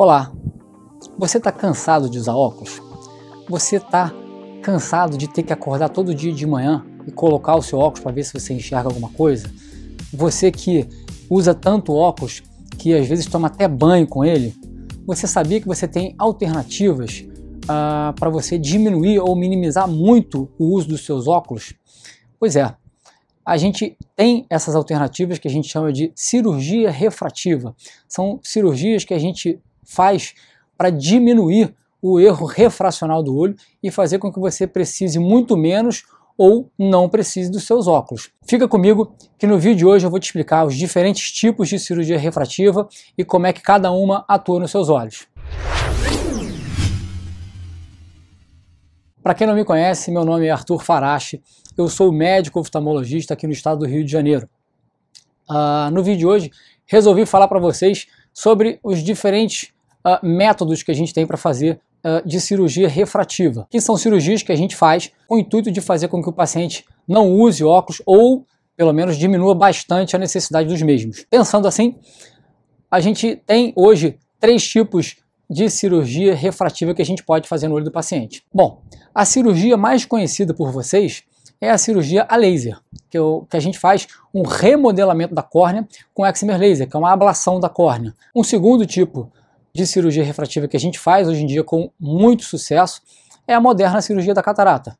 Olá, você está cansado de usar óculos? Você está cansado de ter que acordar todo dia de manhã e colocar o seu óculos para ver se você enxerga alguma coisa? Você que usa tanto óculos que às vezes toma até banho com ele? Você sabia que você tem alternativas ah, para você diminuir ou minimizar muito o uso dos seus óculos? Pois é, a gente tem essas alternativas que a gente chama de cirurgia refrativa. São cirurgias que a gente faz para diminuir o erro refracional do olho e fazer com que você precise muito menos ou não precise dos seus óculos. Fica comigo que no vídeo de hoje eu vou te explicar os diferentes tipos de cirurgia refrativa e como é que cada uma atua nos seus olhos. Para quem não me conhece, meu nome é Arthur Farache, eu sou médico oftalmologista aqui no estado do Rio de Janeiro. Uh, no vídeo de hoje resolvi falar para vocês sobre os diferentes uh, métodos que a gente tem para fazer uh, de cirurgia refrativa, que são cirurgias que a gente faz com o intuito de fazer com que o paciente não use óculos ou, pelo menos, diminua bastante a necessidade dos mesmos. Pensando assim, a gente tem hoje três tipos de cirurgia refrativa que a gente pode fazer no olho do paciente. Bom, a cirurgia mais conhecida por vocês é a cirurgia a laser, que, eu, é que, a gente faz um remodelamento da córnea com excimer laser, que é uma ablação da córnea. Um segundo tipo de cirurgia refrativa que a gente faz hoje em dia com muito sucesso é a moderna cirurgia da catarata.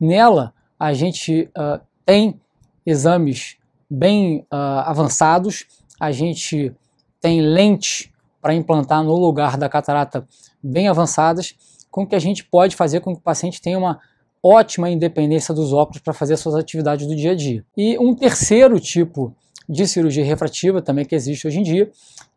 Nela, a gente uh, tem exames bem uh, avançados, a gente tem lentes para implantar no lugar da catarata bem avançadas, com que a gente pode fazer com que o paciente tenha uma ótima independência dos óculos para fazer suas atividades do dia a dia. E um terceiro tipo de cirurgia refrativa também que existe hoje em dia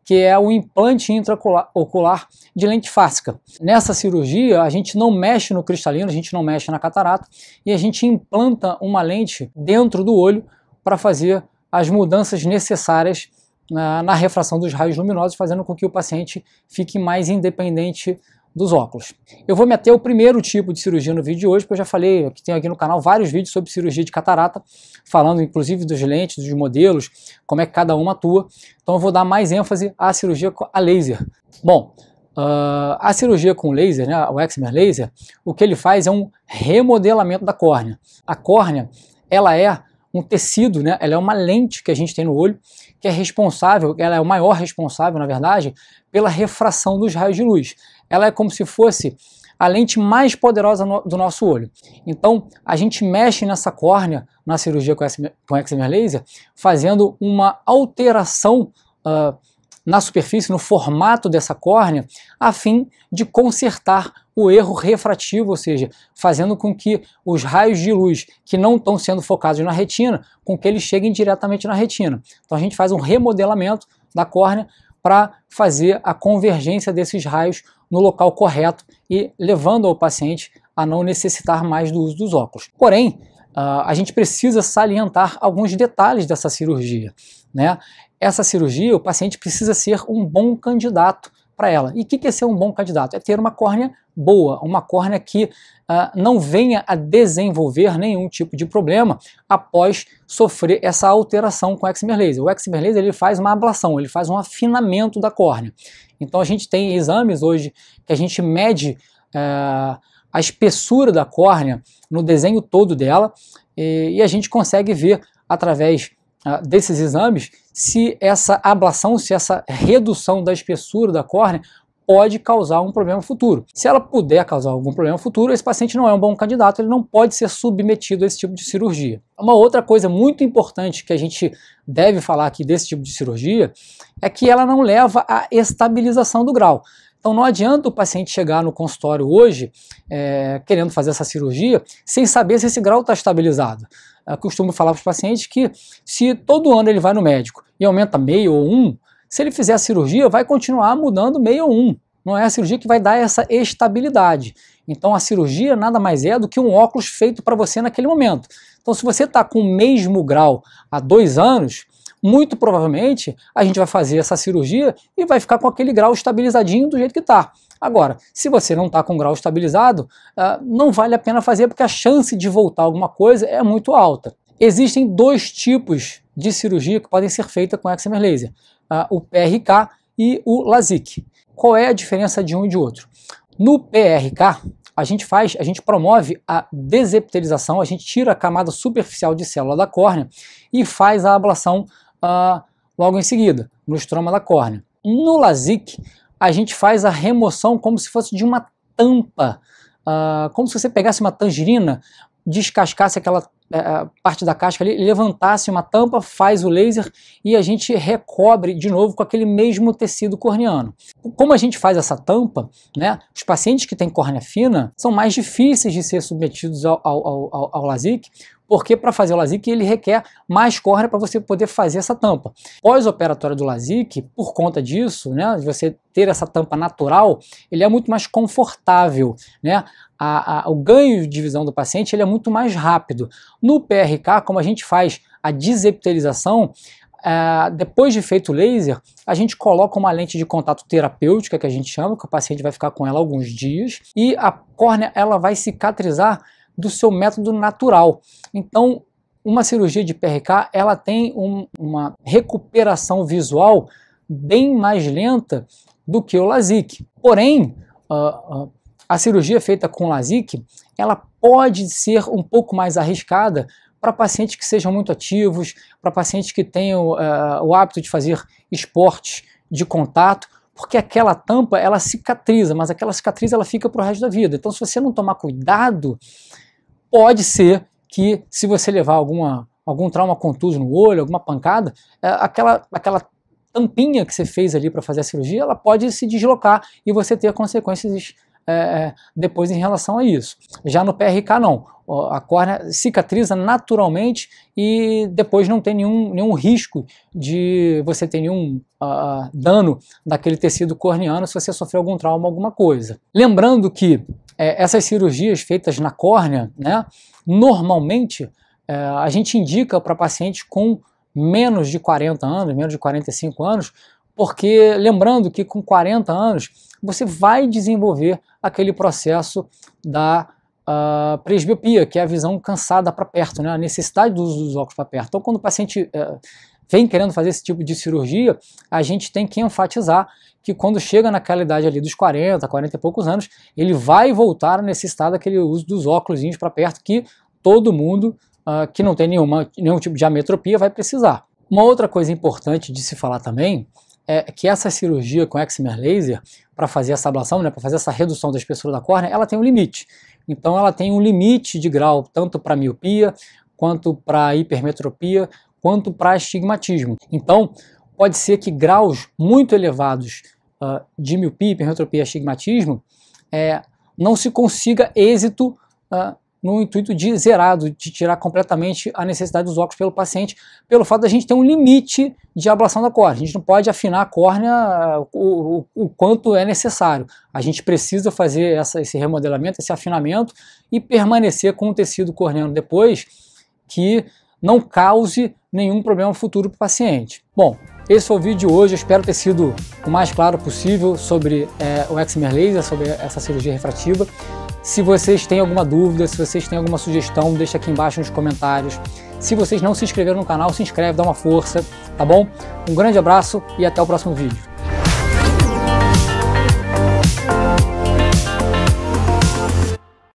que é o implante intraocular de lente fásica. Nessa cirurgia, a gente não mexe no cristalino, a gente não mexe na catarata e a gente implanta uma lente dentro do olho para fazer as mudanças necessárias na, ah, na refração dos raios luminosos, fazendo com que o paciente fique mais independente dos óculos. Eu vou me o ao primeiro tipo de cirurgia no vídeo de hoje, porque eu já falei, que tem aqui no canal vários vídeos sobre cirurgia de catarata, falando inclusive dos lentes, dos modelos, como é que cada uma atua. Então eu vou dar mais ênfase à cirurgia a laser. Bom, Uh, a cirurgia com laser, né, o Exmer laser, o que ele faz é um remodelamento da córnea. A córnea, ela é um tecido, né, ela é uma lente que a gente tem no olho, que é responsável, ela é o maior responsável, na verdade, pela refração dos raios de luz ela é como se fosse a lente mais poderosa no, do nosso olho. Então, a gente mexe nessa córnea na cirurgia com, eczema, com laser, fazendo uma alteração uh, na superfície, no formato dessa córnea, a fim de consertar o erro refrativo, ou seja, fazendo com que os raios de luz que não estão sendo focados na retina, com que eles cheguem diretamente na retina. Então a gente faz um remodelamento da córnea para fazer a convergência desses raios no local correto e levando ao paciente a não necessitar mais do uso dos óculos. Porém, ah, a gente precisa salientar alguns detalhes dessa cirurgia. Né? Essa cirurgia, o paciente precisa ser um bom candidato para ela. E o que, que é ser um bom candidato? É ter uma córnea boa, uma córnea que uh, não venha a desenvolver nenhum tipo de problema após sofrer essa alteração com o excimer laser. O excimer laser ele faz uma ablação, ele faz um afinamento da córnea. Então a gente tem exames hoje que a gente mede uh, a espessura da córnea no desenho todo dela e, e a gente consegue ver através ah, desses exames se essa ablação, se essa redução da espessura da córnea pode causar um problema futuro. Se ela puder causar algum problema futuro, esse paciente não é um bom candidato, ele não pode ser submetido a esse tipo de cirurgia. Uma outra coisa muito importante que a gente deve falar aqui desse tipo de cirurgia é que ela não leva à estabilização do grau. Então não adianta o paciente chegar no consultório hoje é, querendo fazer essa cirurgia sem saber se esse grau está estabilizado costumo falar para os pacientes que se todo ano ele vai no médico e aumenta meio ou um, se ele fizer a cirurgia, vai continuar mudando meio ou um. Não é a cirurgia que vai dar essa estabilidade. Então a cirurgia nada mais é do que um óculos feito para você naquele momento. Então se você está com o mesmo grau há dois anos, muito provavelmente a gente vai fazer essa cirurgia e vai ficar com aquele grau estabilizadinho do jeito que está. Agora, se você não está com grau estabilizado, ah, não vale a pena fazer porque a chance de voltar alguma coisa é muito alta. Existem dois tipos de cirurgia que podem ser feitas com excimer laser, ah, o PRK e o LASIK. Qual é a diferença de um e de outro? No PRK, a gente faz, a gente promove a desepitelização, a gente tira a camada superficial de célula da córnea e faz a ablação logo em seguida, no estroma da córnea. No LASIK, a gente faz a remoção como se fosse de uma tampa, ah, como se você pegasse uma tangerina, descascasse aquela eh, eh, parte da casca ali, levantasse uma tampa, faz o laser e a gente recobre de novo com aquele mesmo tecido corneano. Como a gente faz essa tampa, né, os pacientes que têm córnea fina são mais difíceis de ser submetidos ao, ao, ao, ao LASIK, porque para fazer o LASIK ele requer mais córnea para você poder fazer essa tampa. Pós-operatório do LASIK, por conta disso, né, de você ter essa tampa natural, ele é muito mais confortável, né? A, a, o ganho de visão do paciente ele é muito mais rápido. No PRK, como a gente faz a desepitelização, é, depois de feito o laser, a gente coloca uma lente de contato terapêutica, que a gente chama, que o paciente vai ficar com ela alguns dias, e a córnea ela vai cicatrizar do seu método natural. Então, uma cirurgia de PRK ela tem um, uma recuperação visual bem mais lenta do que o LASIK. Porém, uh, uh, a cirurgia feita com LASIK ela pode ser um pouco mais arriscada para pacientes que sejam muito ativos, para pacientes que tenham uh, o hábito de fazer esportes de contato, porque aquela tampa ela cicatriza, mas aquela cicatriz ela fica para o resto da vida. Então, se você não tomar cuidado, pode ser que se você levar alguma, algum trauma contuso no olho, alguma pancada, é, aquela, aquela tampinha que você fez ali para fazer a cirurgia, ela pode se deslocar e você ter consequências é, é, depois em relação a isso. Já no PRK, não. A córnea cicatriza naturalmente e depois não tem nenhum, nenhum risco de você ter nenhum uh, dano daquele tecido corneano se você sofrer algum trauma, alguma coisa. Lembrando que é, essas cirurgias feitas na córnea, né, normalmente é, a gente indica para pacientes com menos de 40 anos, menos de 45 anos, porque lembrando que com 40 anos você vai desenvolver aquele processo da uh, presbiopia, que é a visão cansada para perto, né? a necessidade do uso dos óculos para perto. Então, quando o paciente uh, vem querendo fazer esse tipo de cirurgia, a gente tem que enfatizar que quando chega naquela idade ali dos 40, 40 e poucos anos, ele vai voltar a necessitar daquele uso dos óculos para perto, que todo mundo uh, que não tem nenhuma, nenhum tipo de ametropia vai precisar. Uma outra coisa importante de se falar também é, que essa cirurgia com excimer laser, para fazer essa ablação, né, para fazer essa redução da espessura da córnea, ela tem um limite. Então ela tem um limite de grau, tanto para miopia, quanto para hipermetropia, quanto para astigmatismo. Então, pode ser que graus muito elevados uh, de miopia, hipermetropia e astigmatismo é, não se consiga êxito uh, no intuito de zerado, de tirar completamente a necessidade dos óculos pelo paciente, pelo fato da gente ter um limite de ablação da córnea. A gente não pode afinar a córnea o, o, o quanto é necessário. A gente precisa fazer essa, esse remodelamento, esse afinamento e permanecer com o tecido corneano depois que não cause nenhum problema futuro para o paciente. Bom, esse foi o vídeo de hoje, eu espero ter sido o mais claro possível sobre é, o Exmer Laser, sobre essa cirurgia refrativa. Se vocês têm alguma dúvida, se vocês têm alguma sugestão, deixa aqui embaixo nos comentários. Se vocês não se inscreveram no canal, se inscreve, dá uma força, tá bom? Um grande abraço e até o próximo vídeo.